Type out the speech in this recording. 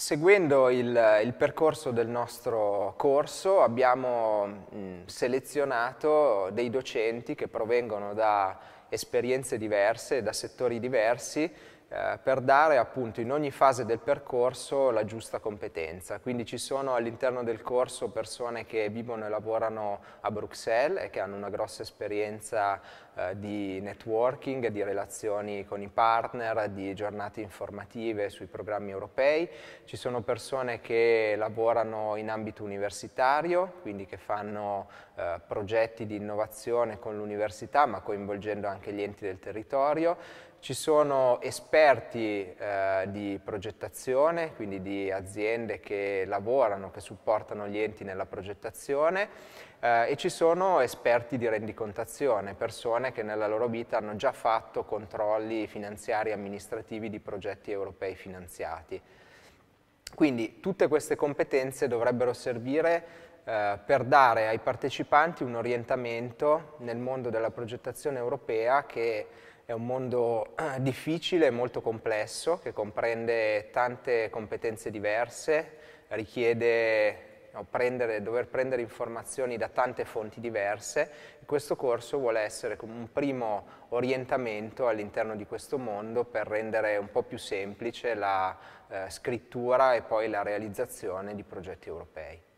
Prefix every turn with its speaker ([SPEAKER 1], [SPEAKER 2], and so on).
[SPEAKER 1] Seguendo il, il, percorso del nostro corso abbiamo mh, selezionato dei docenti che provengono da esperienze diverse, da settori diversi eh, per dare appunto in ogni fase del percorso la giusta competenza. Quindi ci sono all'interno del corso persone che vivono e lavorano a Bruxelles e che hanno una grossa esperienza eh, di networking, di relazioni con i partner, di giornate informative sui programmi europei. Ci sono persone che lavorano in ambito universitario, quindi che fanno eh, progetti di innovazione con l'università ma coinvolgendo anche gli enti del territorio ci sono esperti eh, di progettazione, quindi di aziende che lavorano, che supportano gli enti nella progettazione eh, e ci sono esperti di rendicontazione, persone che nella loro vita hanno già fatto controlli finanziari e amministrativi di progetti europei finanziati. Quindi tutte queste competenze dovrebbero servire eh, per dare ai partecipanti un orientamento nel mondo della progettazione europea che è un mondo eh, difficile e molto complesso che comprende tante competenze diverse, richiede no, prendere, dover prendere informazioni da tante fonti diverse. Questo corso vuole essere come un primo orientamento all'interno di questo mondo per rendere un po' più semplice la eh, scrittura e poi la realizzazione di progetti europei.